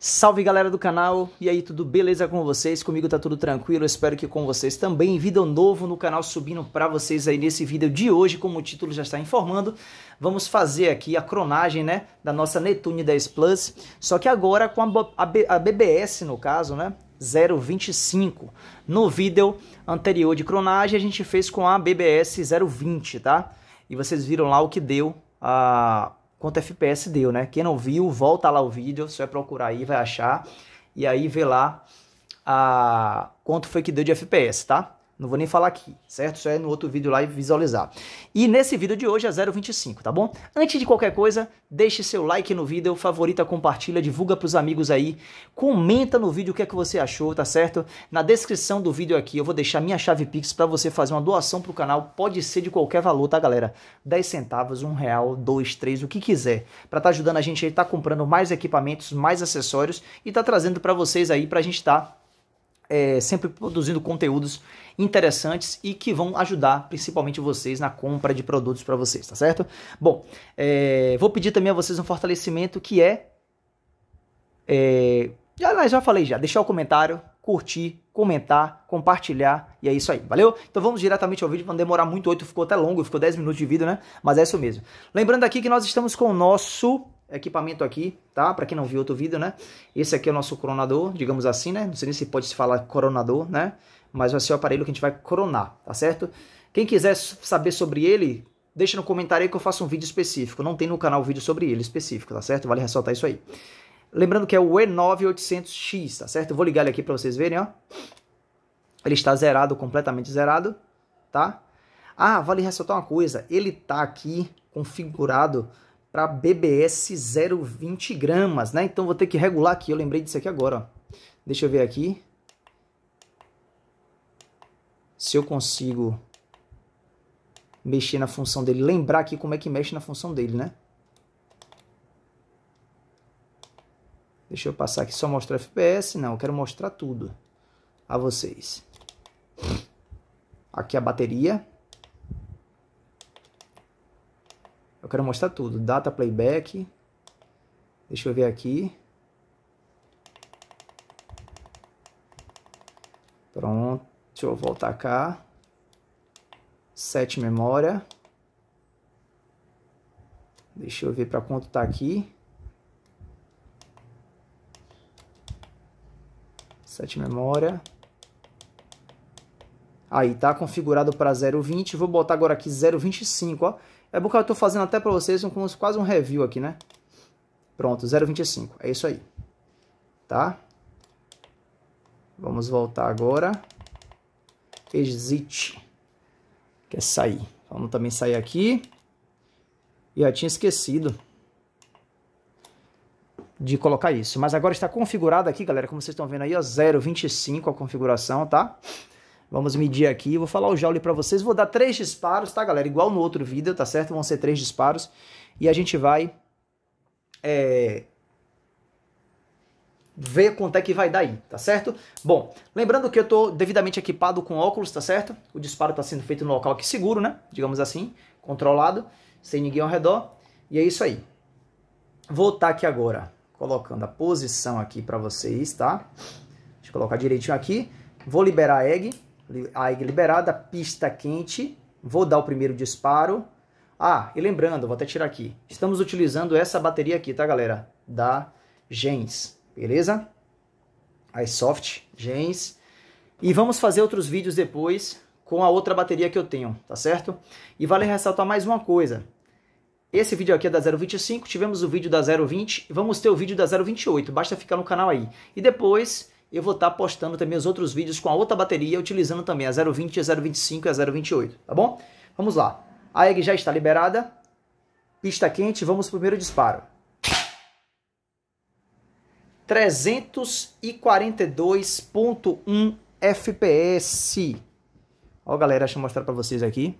Salve galera do canal, e aí tudo beleza com vocês? Comigo tá tudo tranquilo, espero que com vocês também. Vídeo novo no canal subindo para vocês aí nesse vídeo de hoje, como o título já está informando, vamos fazer aqui a cronagem, né, da nossa Netune 10 Plus, só que agora com a, B a BBS no caso, né, 025. No vídeo anterior de cronagem a gente fez com a BBS 020, tá? E vocês viram lá o que deu a quanto FPS deu, né? Quem não viu, volta lá o vídeo, você vai procurar aí, vai achar, e aí vê lá a... Ah, quanto foi que deu de FPS, tá? Não vou nem falar aqui, certo? Isso é no outro vídeo lá e visualizar. E nesse vídeo de hoje é 0,25, tá bom? Antes de qualquer coisa, deixe seu like no vídeo, favorita, compartilha, divulga para os amigos aí. Comenta no vídeo o que é que você achou, tá certo? Na descrição do vídeo aqui eu vou deixar minha chave Pix para você fazer uma doação pro canal. Pode ser de qualquer valor, tá galera? 10 centavos, 1 real, 2, 3, o que quiser. Para estar tá ajudando a gente aí, tá comprando mais equipamentos, mais acessórios e tá trazendo para vocês aí pra gente estar... Tá é, sempre produzindo conteúdos interessantes e que vão ajudar principalmente vocês na compra de produtos para vocês, tá certo? Bom, é, vou pedir também a vocês um fortalecimento que é, é já, né, já falei já, deixar o comentário, curtir, comentar, compartilhar e é isso aí, valeu? Então vamos diretamente ao vídeo não demorar muito, oito ficou até longo, ficou 10 minutos de vídeo, né? Mas é isso mesmo. Lembrando aqui que nós estamos com o nosso equipamento aqui, tá? Para quem não viu outro vídeo, né? Esse aqui é o nosso coronador, digamos assim, né? Não sei nem se pode se falar coronador, né? Mas vai ser o aparelho que a gente vai coronar, tá certo? Quem quiser saber sobre ele, deixa no comentário aí que eu faço um vídeo específico. Não tem no canal vídeo sobre ele específico, tá certo? Vale ressaltar isso aí. Lembrando que é o E9800X, tá certo? Eu vou ligar ele aqui para vocês verem, ó. Ele está zerado, completamente zerado, tá? Ah, vale ressaltar uma coisa. Ele tá aqui configurado para BBS 0,20 gramas, né? Então vou ter que regular aqui, eu lembrei disso aqui agora, ó. Deixa eu ver aqui. Se eu consigo mexer na função dele, lembrar aqui como é que mexe na função dele, né? Deixa eu passar aqui, só mostrar FPS? Não, eu quero mostrar tudo a vocês. Aqui a bateria, Eu quero mostrar tudo. Data playback. Deixa eu ver aqui. Pronto. Deixa eu voltar cá. Set memória. Deixa eu ver para quanto está aqui. Set memória. Aí tá configurado para 0,20. Vou botar agora aqui 0,25, ó. É porque eu estou fazendo até para vocês um, quase um review aqui, né? Pronto, 0,25. É isso aí. Tá? Vamos voltar agora. Exit. Quer sair. Vamos também sair aqui. E eu tinha esquecido de colocar isso. Mas agora está configurado aqui, galera. Como vocês estão vendo aí, ó, 0,25 a configuração, Tá? Vamos medir aqui, vou falar o Joule para vocês, vou dar três disparos, tá galera? Igual no outro vídeo, tá certo? Vão ser três disparos e a gente vai é, ver quanto é que vai dar aí, tá certo? Bom, lembrando que eu tô devidamente equipado com óculos, tá certo? O disparo tá sendo feito no local aqui seguro, né? Digamos assim, controlado, sem ninguém ao redor. E é isso aí. Vou estar tá aqui agora colocando a posição aqui para vocês, tá? Deixa eu colocar direitinho aqui. Vou liberar a egg. A liberada, pista quente. Vou dar o primeiro disparo. Ah, e lembrando, vou até tirar aqui. Estamos utilizando essa bateria aqui, tá, galera? Da Gens, beleza? A Gens. E vamos fazer outros vídeos depois com a outra bateria que eu tenho, tá certo? E vale ressaltar mais uma coisa. Esse vídeo aqui é da 025, tivemos o vídeo da 020, vamos ter o vídeo da 028, basta ficar no canal aí. E depois eu vou estar postando também os outros vídeos com a outra bateria, utilizando também a 020, a 025 e a 028, tá bom? Vamos lá. A egg já está liberada. Pista quente, vamos para o primeiro disparo. 342.1 FPS. Ó, galera, deixa eu mostrar para vocês aqui.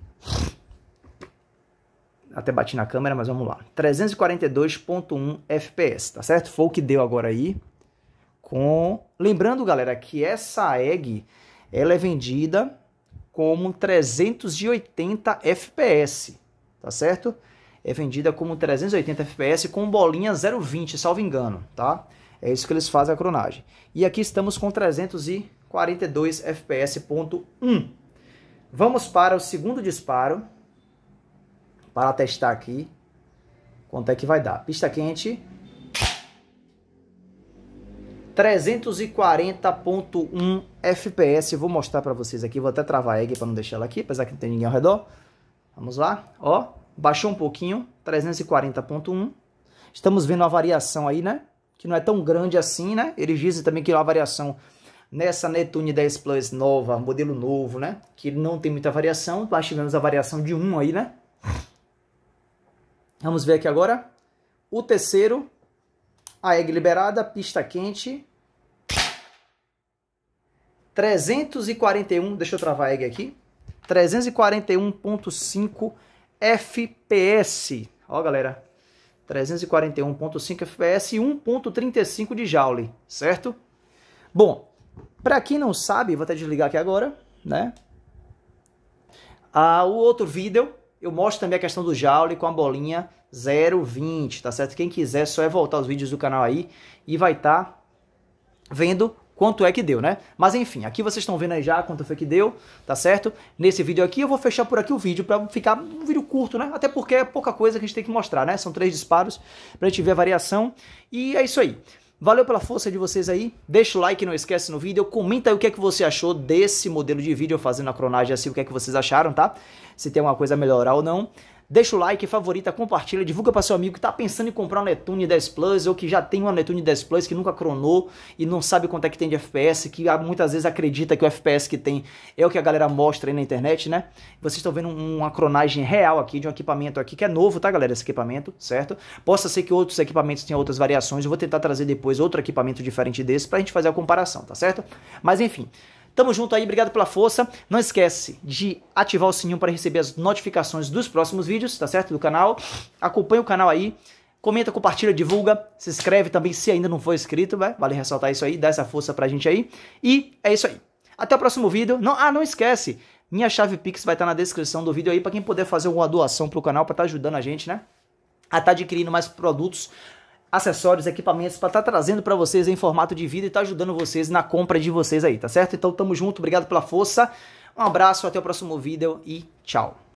Até bati na câmera, mas vamos lá. 342.1 FPS, tá certo? Foi o que deu agora aí com. Lembrando, galera, que essa egg ela é vendida como 380 FPS, tá certo? É vendida como 380 FPS com bolinha 0,20, salvo engano, tá? É isso que eles fazem a cronagem. E aqui estamos com 342 FPS.1. Vamos para o segundo disparo para testar aqui quanto é que vai dar. Pista quente, 340.1 FPS. Vou mostrar para vocês aqui. Vou até travar a egg para não deixar ela aqui, apesar que não tem ninguém ao redor. Vamos lá. Ó, baixou um pouquinho. 340.1. Estamos vendo a variação aí, né? Que não é tão grande assim, né? Eles dizem também que é a variação nessa Netune 10 Plus nova, modelo novo, né? Que não tem muita variação. Nós tivemos a variação de 1 aí, né? Vamos ver aqui agora. O terceiro, a egg liberada, pista quente, 341, deixa eu travar a egg aqui, 341.5 FPS. Ó, galera, 341.5 FPS e 1.35 de Joule, certo? Bom, para quem não sabe, vou até desligar aqui agora, né? Ah, o outro vídeo, eu mostro também a questão do Joule com a bolinha 0,20, tá certo? Quem quiser, só é voltar os vídeos do canal aí e vai estar tá vendo quanto é que deu, né? Mas enfim, aqui vocês estão vendo aí já quanto foi que deu, tá certo? Nesse vídeo aqui eu vou fechar por aqui o vídeo para ficar um vídeo curto, né? Até porque é pouca coisa que a gente tem que mostrar, né? São três disparos pra gente ver a variação e é isso aí. Valeu pela força de vocês aí, deixa o like, não esquece no vídeo, comenta aí o que é que você achou desse modelo de vídeo, fazendo a cronagem assim, o que é que vocês acharam, tá? Se tem alguma coisa a melhorar ou não. Deixa o like, favorita, compartilha, divulga para seu amigo que está pensando em comprar um Netune 10 Plus ou que já tem um Netune 10 Plus que nunca cronou e não sabe quanto é que tem de FPS, que muitas vezes acredita que o FPS que tem é o que a galera mostra aí na internet, né? Vocês estão vendo uma cronagem real aqui de um equipamento aqui que é novo, tá galera, esse equipamento, certo? Possa ser que outros equipamentos tenham outras variações, eu vou tentar trazer depois outro equipamento diferente desse pra gente fazer a comparação, tá certo? Mas enfim, Tamo junto aí, obrigado pela força. Não esquece de ativar o sininho para receber as notificações dos próximos vídeos, tá certo? Do canal. Acompanha o canal aí. Comenta, compartilha, divulga, se inscreve também se ainda não for inscrito, né? vale ressaltar isso aí, dá essa força pra gente aí. E é isso aí. Até o próximo vídeo. Não, ah, não esquece, minha chave Pix vai estar tá na descrição do vídeo aí para quem puder fazer alguma doação pro canal, para estar tá ajudando a gente, né? A estar tá adquirindo mais produtos acessórios, equipamentos para estar tá trazendo para vocês em formato de vídeo e tá ajudando vocês na compra de vocês aí, tá certo? Então tamo junto, obrigado pela força. Um abraço, até o próximo vídeo e tchau.